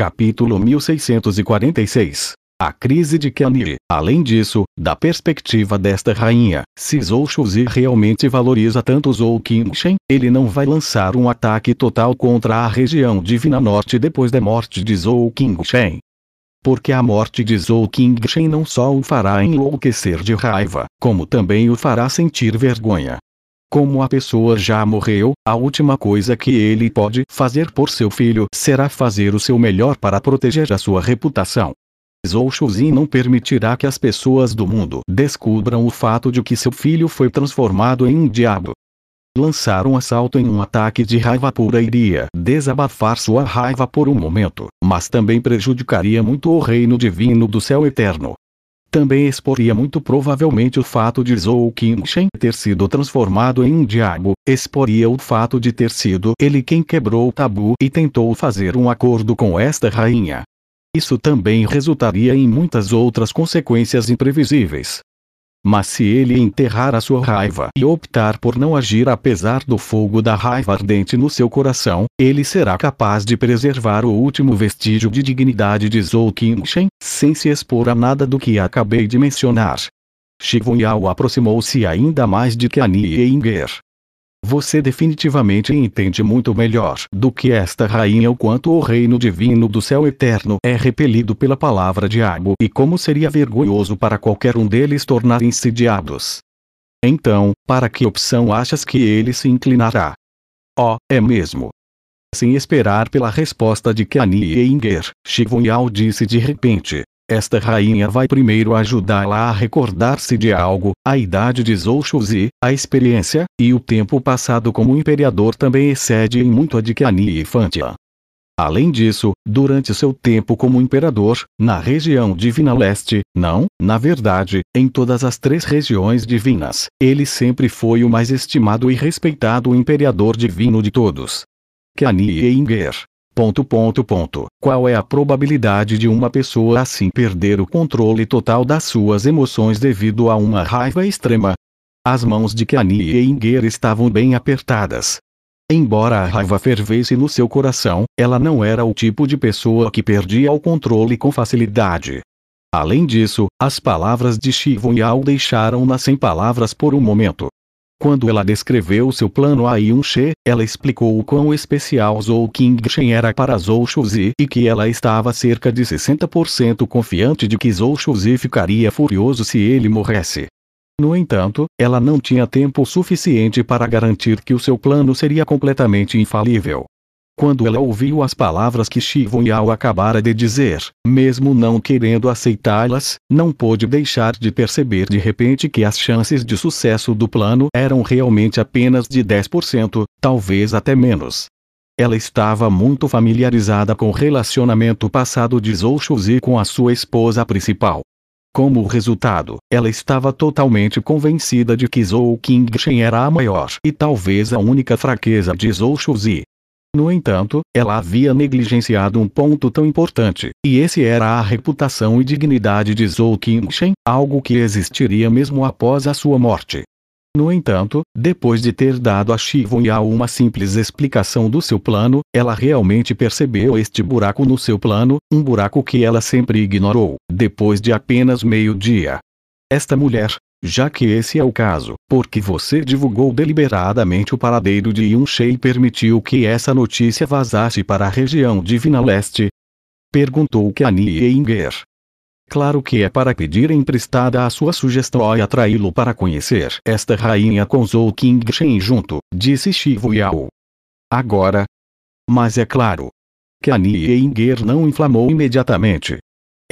Capítulo 1646 a crise de Kani. Além disso, da perspectiva desta rainha, se Zou Shuzi realmente valoriza tanto Zou Qingshen, ele não vai lançar um ataque total contra a região Divina Norte depois da morte de Zou Qingshen. Porque a morte de Zou Qingshen não só o fará enlouquecer de raiva, como também o fará sentir vergonha, como a pessoa já morreu, a última coisa que ele pode fazer por seu filho será fazer o seu melhor para proteger a sua reputação. Zou Shuzin não permitirá que as pessoas do mundo descubram o fato de que seu filho foi transformado em um diabo. Lançar um assalto em um ataque de raiva pura iria desabafar sua raiva por um momento, mas também prejudicaria muito o reino divino do céu eterno, também exporia muito provavelmente o fato de Zhou Qingshen ter sido transformado em um diabo, exporia o fato de ter sido ele quem quebrou o tabu e tentou fazer um acordo com esta rainha. Isso também resultaria em muitas outras consequências imprevisíveis. Mas se ele enterrar a sua raiva e optar por não agir apesar do fogo da raiva ardente no seu coração, ele será capaz de preservar o último vestígio de dignidade de Zhou Qingshen, sem se expor a nada do que acabei de mencionar. Shivun Yao aproximou-se ainda mais de Kanye Inger. Você definitivamente entende muito melhor do que esta rainha o quanto o reino divino do céu eterno é repelido pela palavra diabo e como seria vergonhoso para qualquer um deles tornarem-se diabos. Então, para que opção achas que ele se inclinará? Oh, é mesmo. Sem esperar pela resposta de Kanye e Inger, Chivon Yao disse de repente, esta rainha vai primeiro ajudá-la a recordar-se de algo, a idade de Zouchuzi, a experiência, e o tempo passado como imperador também excede em muito a de Kani e Fantia. Além disso, durante seu tempo como imperador, na região divina leste, não, na verdade, em todas as três regiões divinas, ele sempre foi o mais estimado e respeitado imperador divino de todos. Kani e Inger, Ponto, ponto, ponto. Qual é a probabilidade de uma pessoa assim perder o controle total das suas emoções devido a uma raiva extrema? As mãos de Kanye e Inger estavam bem apertadas. Embora a raiva fervesse no seu coração, ela não era o tipo de pessoa que perdia o controle com facilidade. Além disso, as palavras de Chivon Yao deixaram-na sem palavras por um momento. Quando ela descreveu seu plano a Yun She, ela explicou o quão especial Zhou Qingchen era para Zhou Shuzi e que ela estava cerca de 60% confiante de que Zhou Shuzi ficaria furioso se ele morresse. No entanto, ela não tinha tempo suficiente para garantir que o seu plano seria completamente infalível quando ela ouviu as palavras que Shivo Yao acabara de dizer, mesmo não querendo aceitá-las, não pôde deixar de perceber de repente que as chances de sucesso do plano eram realmente apenas de 10%, talvez até menos. Ela estava muito familiarizada com o relacionamento passado de Zhou Shuzi com a sua esposa principal. Como resultado, ela estava totalmente convencida de que Zhou Qingchen era a maior e talvez a única fraqueza de Zhou Shuzi, no entanto, ela havia negligenciado um ponto tão importante, e esse era a reputação e dignidade de Zhou Qingshen, algo que existiria mesmo após a sua morte. No entanto, depois de ter dado a Shivon Yao uma simples explicação do seu plano, ela realmente percebeu este buraco no seu plano, um buraco que ela sempre ignorou, depois de apenas meio-dia. Esta mulher, já que esse é o caso, porque você divulgou deliberadamente o paradeiro de Yunche e permitiu que essa notícia vazasse para a região Divina Leste? Perguntou Kanye Inger. Claro que é para pedir emprestada a sua sugestão e atraí-lo para conhecer esta rainha com Zou King Shen junto, disse Shivu Yao. Agora. Mas é claro. Kanye Inger não inflamou imediatamente,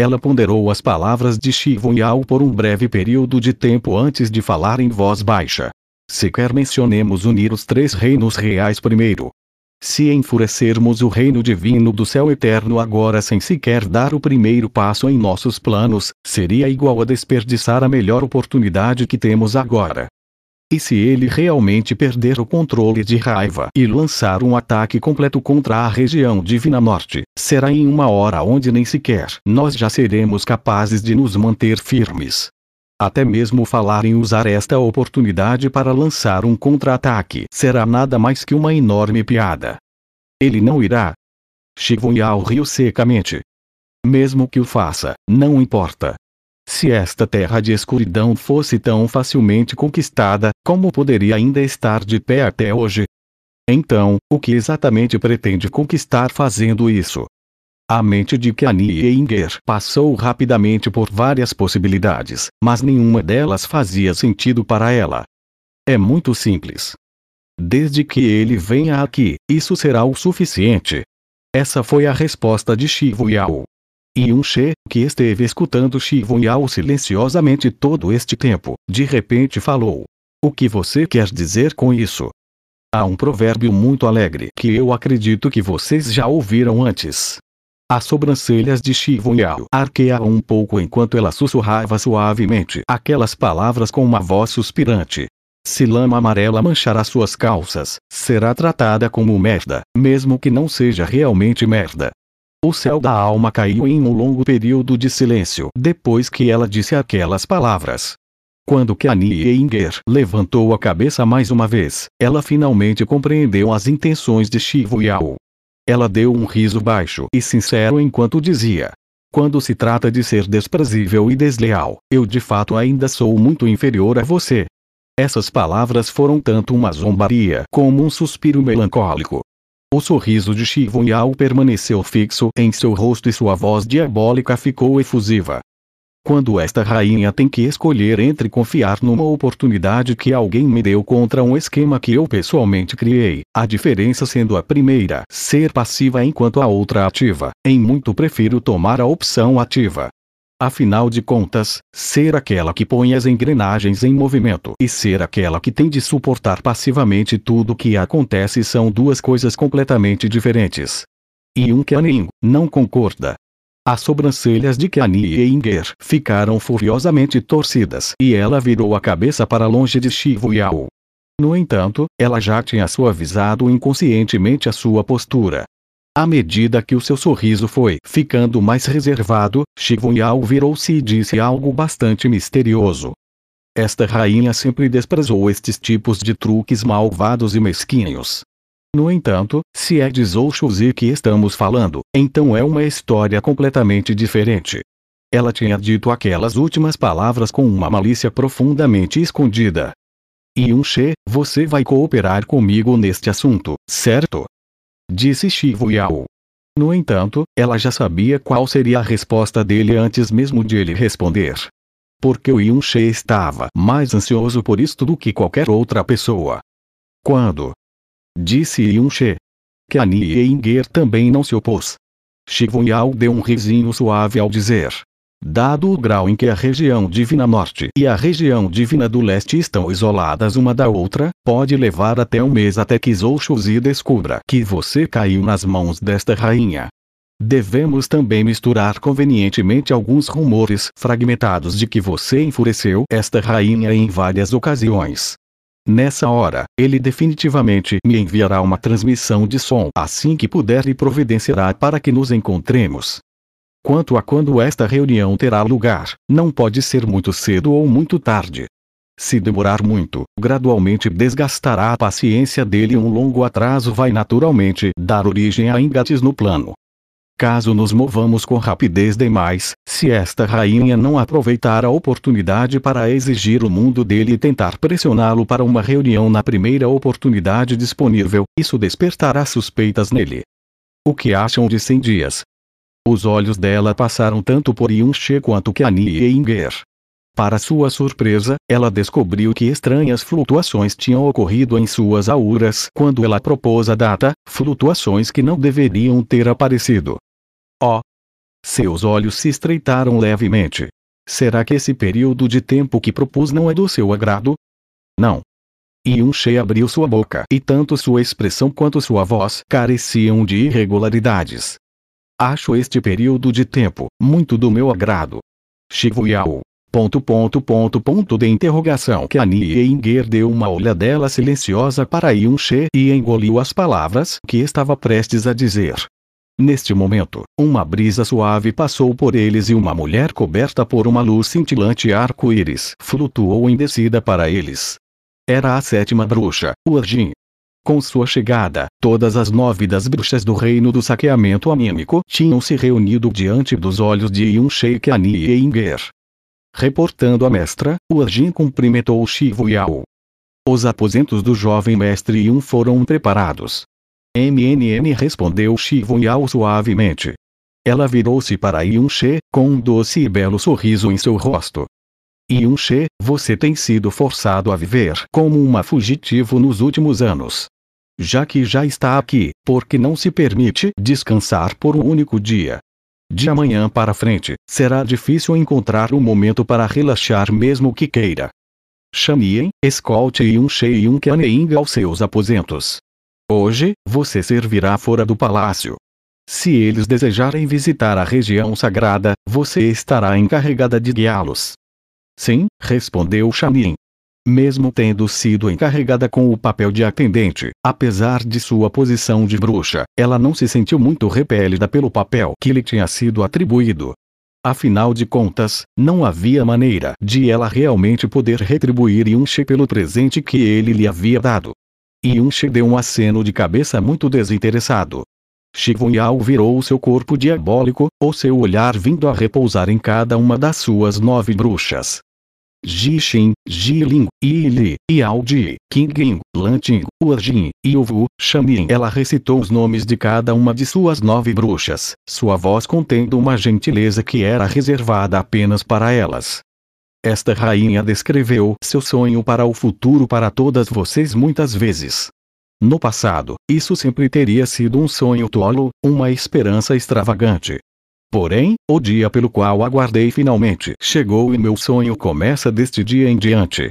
ela ponderou as palavras de Shivon Yao por um breve período de tempo antes de falar em voz baixa. Sequer mencionemos unir os três reinos reais primeiro. Se enfurecermos o reino divino do céu eterno agora sem sequer dar o primeiro passo em nossos planos, seria igual a desperdiçar a melhor oportunidade que temos agora. E se ele realmente perder o controle de raiva e lançar um ataque completo contra a região divina norte, será em uma hora onde nem sequer nós já seremos capazes de nos manter firmes. Até mesmo falar em usar esta oportunidade para lançar um contra-ataque será nada mais que uma enorme piada. Ele não irá. Shivun Yao riu secamente. Mesmo que o faça, não importa, se esta terra de escuridão fosse tão facilmente conquistada, como poderia ainda estar de pé até hoje? Então, o que exatamente pretende conquistar fazendo isso? A mente de e Inger passou rapidamente por várias possibilidades, mas nenhuma delas fazia sentido para ela. É muito simples. Desde que ele venha aqui, isso será o suficiente. Essa foi a resposta de Shivo Yao. E um che que esteve escutando Xivun silenciosamente todo este tempo, de repente falou. O que você quer dizer com isso? Há um provérbio muito alegre que eu acredito que vocês já ouviram antes. As sobrancelhas de Shivun arquearam um pouco enquanto ela sussurrava suavemente aquelas palavras com uma voz suspirante. Se lama amarela manchará suas calças, será tratada como merda, mesmo que não seja realmente merda. O céu da alma caiu em um longo período de silêncio depois que ela disse aquelas palavras. Quando Kanye Inger levantou a cabeça mais uma vez, ela finalmente compreendeu as intenções de Shivo Yao. Ela deu um riso baixo e sincero enquanto dizia: Quando se trata de ser desprezível e desleal, eu de fato ainda sou muito inferior a você. Essas palavras foram tanto uma zombaria como um suspiro melancólico. O sorriso de Shivo Yao permaneceu fixo em seu rosto e sua voz diabólica ficou efusiva. Quando esta rainha tem que escolher entre confiar numa oportunidade que alguém me deu contra um esquema que eu pessoalmente criei, a diferença sendo a primeira ser passiva enquanto a outra ativa, em muito prefiro tomar a opção ativa. Afinal de contas, ser aquela que põe as engrenagens em movimento e ser aquela que tem de suportar passivamente tudo o que acontece são duas coisas completamente diferentes. E um Canning não concorda. As sobrancelhas de Kanye e Inger ficaram furiosamente torcidas e ela virou a cabeça para longe de Shivo Yao. No entanto, ela já tinha suavizado inconscientemente a sua postura, à medida que o seu sorriso foi ficando mais reservado, Shivun Yao virou-se e disse algo bastante misterioso. Esta rainha sempre desprezou estes tipos de truques malvados e mesquinhos. No entanto, se é de Zhou que estamos falando, então é uma história completamente diferente. Ela tinha dito aquelas últimas palavras com uma malícia profundamente escondida. Yun She, você vai cooperar comigo neste assunto, certo? disse Chivo Yao. No entanto, ela já sabia qual seria a resposta dele antes mesmo de ele responder. Porque o Yun estava mais ansioso por isto do que qualquer outra pessoa. Quando? Disse Yun She. Kanye Inger também não se opôs. Chivo Yao deu um risinho suave ao dizer. Dado o grau em que a região divina norte e a região divina do leste estão isoladas uma da outra, pode levar até um mês até que Zouxuzi descubra que você caiu nas mãos desta rainha. Devemos também misturar convenientemente alguns rumores fragmentados de que você enfureceu esta rainha em várias ocasiões. Nessa hora, ele definitivamente me enviará uma transmissão de som assim que puder e providenciará para que nos encontremos. Quanto a quando esta reunião terá lugar, não pode ser muito cedo ou muito tarde. Se demorar muito, gradualmente desgastará a paciência dele e um longo atraso vai naturalmente dar origem a engates no plano. Caso nos movamos com rapidez demais, se esta rainha não aproveitar a oportunidade para exigir o mundo dele e tentar pressioná-lo para uma reunião na primeira oportunidade disponível, isso despertará suspeitas nele. O que acham de 100 dias, os olhos dela passaram tanto por Yunche quanto Kanye e Inger. Para sua surpresa, ela descobriu que estranhas flutuações tinham ocorrido em suas auras quando ela propôs a data, flutuações que não deveriam ter aparecido. Oh! Seus olhos se estreitaram levemente. Será que esse período de tempo que propus não é do seu agrado? Não. Yunche abriu sua boca e tanto sua expressão quanto sua voz careciam de irregularidades. Acho este período de tempo muito do meu agrado. Chivo Yao. Ponto ponto ponto ponto de interrogação que Annie Inger deu uma olhadela silenciosa para Yun-Che e engoliu as palavras que estava prestes a dizer. Neste momento, uma brisa suave passou por eles e uma mulher coberta por uma luz cintilante arco-íris flutuou em descida para eles. Era a sétima bruxa, Urjin, com sua chegada, todas as nove das bruxas do reino do saqueamento anímico tinham se reunido diante dos olhos de Yun Sheik Ani e Inger. Reportando a mestra, o Urjin cumprimentou Shivu Yao. Os aposentos do jovem mestre Yun foram preparados. MNN respondeu Shivu Yao suavemente. Ela virou-se para Yun She, com um doce e belo sorriso em seu rosto. Yun She, você tem sido forçado a viver como uma fugitivo nos últimos anos já que já está aqui, porque não se permite descansar por um único dia. De amanhã para frente, será difícil encontrar um momento para relaxar mesmo que queira. Chamiem, escolte e um Shei e um Kaneinga aos seus aposentos. Hoje, você servirá fora do palácio. Se eles desejarem visitar a região sagrada, você estará encarregada de guiá-los. Sim, respondeu Shanin, mesmo tendo sido encarregada com o papel de atendente. Apesar de sua posição de bruxa, ela não se sentiu muito repelida pelo papel que lhe tinha sido atribuído. Afinal de contas, não havia maneira de ela realmente poder retribuir Yunche pelo presente que ele lhe havia dado. Yunche deu um aceno de cabeça muito desinteressado. Shivun Yao virou seu corpo diabólico, ou seu olhar vindo a repousar em cada uma das suas nove bruxas. Jixin, Jiling, Yili, Yaudi, Qingying, Lanting, Uajin, Yuvu, Shamin. Ela recitou os nomes de cada uma de suas nove bruxas, sua voz contendo uma gentileza que era reservada apenas para elas. Esta rainha descreveu seu sonho para o futuro para todas vocês muitas vezes. No passado, isso sempre teria sido um sonho tolo, uma esperança extravagante, Porém, o dia pelo qual aguardei finalmente chegou e meu sonho começa deste dia em diante.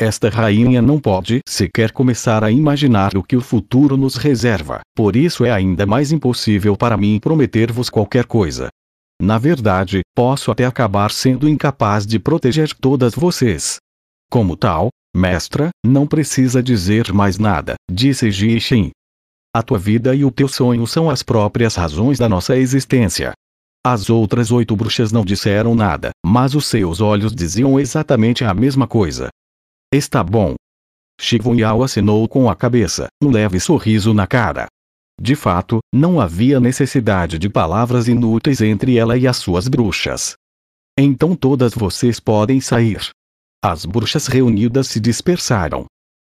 Esta rainha não pode sequer começar a imaginar o que o futuro nos reserva, por isso é ainda mais impossível para mim prometer-vos qualquer coisa. Na verdade, posso até acabar sendo incapaz de proteger todas vocês. Como tal, mestra, não precisa dizer mais nada, disse Ji Xin. A tua vida e o teu sonho são as próprias razões da nossa existência. As outras oito bruxas não disseram nada, mas os seus olhos diziam exatamente a mesma coisa. Está bom. Shivun Yao assinou com a cabeça, um leve sorriso na cara. De fato, não havia necessidade de palavras inúteis entre ela e as suas bruxas. Então todas vocês podem sair. As bruxas reunidas se dispersaram.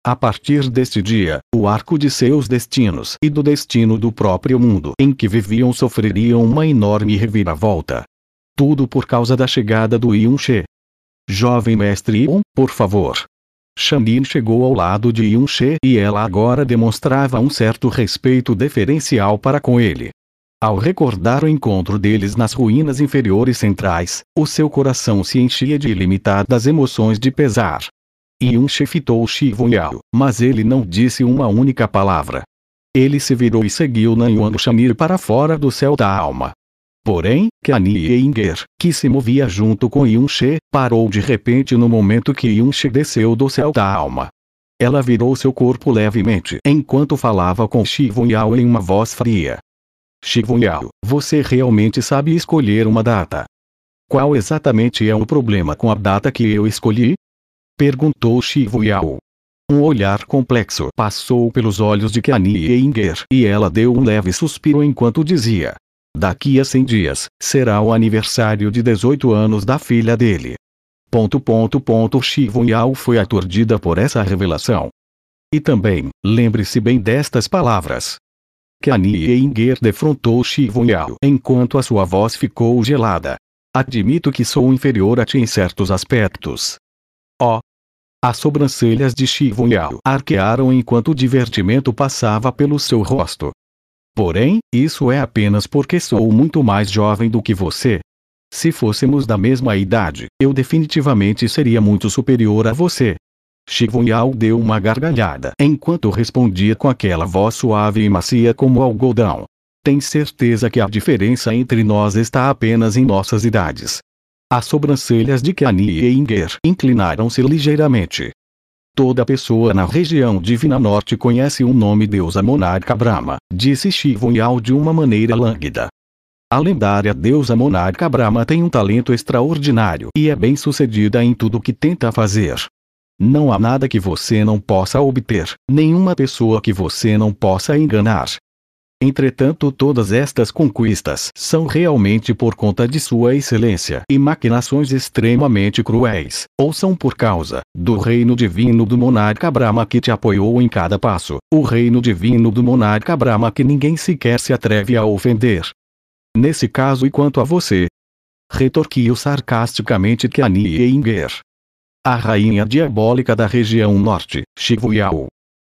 A partir deste dia, o arco de seus destinos e do destino do próprio mundo em que viviam sofreria uma enorme reviravolta. Tudo por causa da chegada do Yunche. Jovem mestre Yun, por favor. Shanin chegou ao lado de Yunche e ela agora demonstrava um certo respeito deferencial para com ele. Ao recordar o encontro deles nas ruínas inferiores centrais, o seu coração se enchia de ilimitadas emoções de pesar. E um chefitou Shivunyao, mas ele não disse uma única palavra. Ele se virou e seguiu Nanyuan Shamir para fora do céu da alma. Porém, Kani Inger, que se movia junto com Yunche, parou de repente no momento que Yunche desceu do céu da alma. Ela virou seu corpo levemente enquanto falava com Shivunyao em uma voz fria. Shivunyao, você realmente sabe escolher uma data. Qual exatamente é o problema com a data que eu escolhi? Perguntou Shivo Yao. Um olhar complexo passou pelos olhos de e Inger e ela deu um leve suspiro enquanto dizia. Daqui a 100 dias, será o aniversário de 18 anos da filha dele. Ponto ponto ponto Yao foi aturdida por essa revelação. E também, lembre-se bem destas palavras. Kanye Inger defrontou Shivo Yao enquanto a sua voz ficou gelada. Admito que sou inferior a ti em certos aspectos. Oh, as sobrancelhas de Shivo Yao arquearam enquanto o divertimento passava pelo seu rosto. Porém, isso é apenas porque sou muito mais jovem do que você. Se fôssemos da mesma idade, eu definitivamente seria muito superior a você. Shivo Yao deu uma gargalhada enquanto respondia com aquela voz suave e macia como algodão. Tem certeza que a diferença entre nós está apenas em nossas idades. As sobrancelhas de Kani e Inger inclinaram-se ligeiramente. Toda pessoa na região divina norte conhece o nome deusa monarca Brahma, disse Shivunyal de uma maneira lânguida. A lendária deusa monarca Brahma tem um talento extraordinário e é bem sucedida em tudo que tenta fazer. Não há nada que você não possa obter, nenhuma pessoa que você não possa enganar, Entretanto, todas estas conquistas são realmente por conta de sua excelência e maquinações extremamente cruéis, ou são por causa do reino divino do monarca Brahma que te apoiou em cada passo, o reino divino do monarca Brahma que ninguém sequer se atreve a ofender. Nesse caso, e quanto a você? Retorquiu sarcasticamente Kani Inger. A rainha diabólica da região norte, Shivuyao,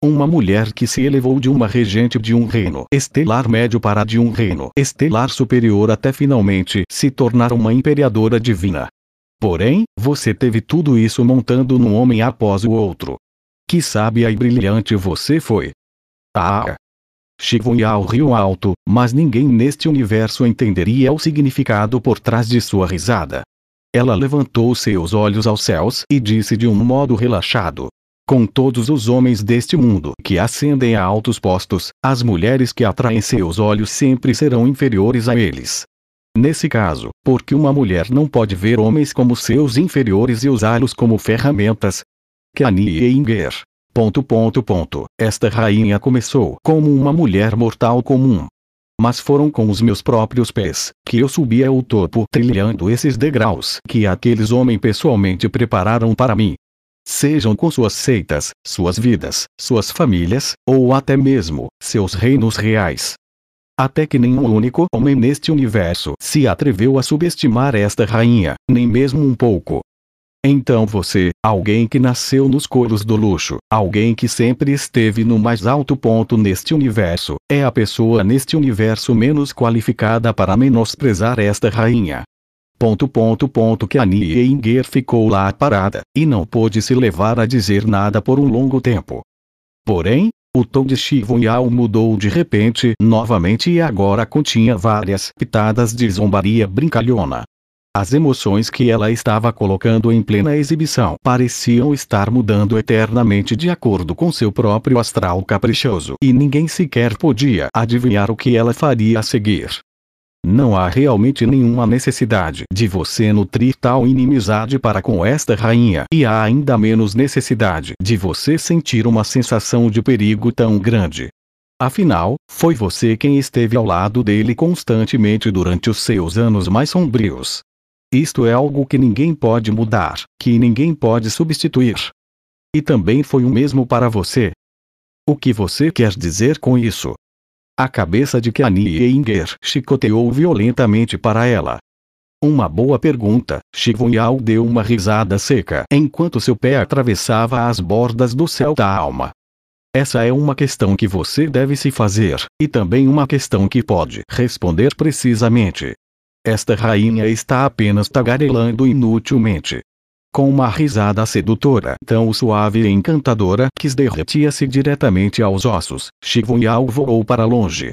uma mulher que se elevou de uma regente de um reino estelar médio para de um reino estelar superior até finalmente se tornar uma imperadora divina. Porém, você teve tudo isso montando num homem após o outro. Que sábia e brilhante você foi. Ah! Chegou ao rio alto, mas ninguém neste universo entenderia o significado por trás de sua risada. Ela levantou seus olhos aos céus e disse de um modo relaxado: com todos os homens deste mundo que ascendem a altos postos, as mulheres que atraem seus olhos sempre serão inferiores a eles. Nesse caso, porque uma mulher não pode ver homens como seus inferiores e usá-los como ferramentas. Kanye Inger. Ponto, ponto, ponto. Esta rainha começou como uma mulher mortal comum. Mas foram com os meus próprios pés que eu subi ao topo trilhando esses degraus que aqueles homens pessoalmente prepararam para mim sejam com suas seitas, suas vidas, suas famílias, ou até mesmo seus reinos reais. Até que nenhum único homem neste universo se atreveu a subestimar esta rainha, nem mesmo um pouco. Então você, alguém que nasceu nos coros do luxo, alguém que sempre esteve no mais alto ponto neste universo, é a pessoa neste universo menos qualificada para menosprezar esta rainha. Ponto ponto ponto que a Nienger ficou lá parada, e não pôde se levar a dizer nada por um longo tempo. Porém, o tom de Shivon Yao mudou de repente novamente e agora continha várias pitadas de zombaria brincalhona. As emoções que ela estava colocando em plena exibição pareciam estar mudando eternamente de acordo com seu próprio astral caprichoso e ninguém sequer podia adivinhar o que ela faria a seguir. Não há realmente nenhuma necessidade de você nutrir tal inimizade para com esta rainha, e há ainda menos necessidade de você sentir uma sensação de perigo tão grande. Afinal, foi você quem esteve ao lado dele constantemente durante os seus anos mais sombrios. Isto é algo que ninguém pode mudar, que ninguém pode substituir. E também foi o mesmo para você. O que você quer dizer com isso? A cabeça de Kanye Inger chicoteou violentamente para ela. Uma boa pergunta, Yao deu uma risada seca enquanto seu pé atravessava as bordas do céu da alma. Essa é uma questão que você deve se fazer, e também uma questão que pode responder precisamente. Esta rainha está apenas tagarelando inutilmente com uma risada sedutora tão suave e encantadora que derretia-se diretamente aos ossos, Shivun Yao voou para longe.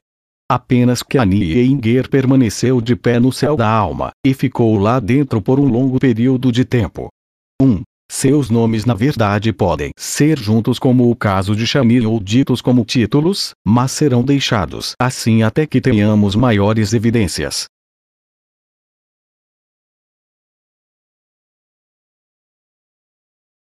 Apenas que Annie Enger permaneceu de pé no céu da alma, e ficou lá dentro por um longo período de tempo. 1. Um, seus nomes na verdade podem ser juntos como o caso de Shami ou ditos como títulos, mas serão deixados assim até que tenhamos maiores evidências.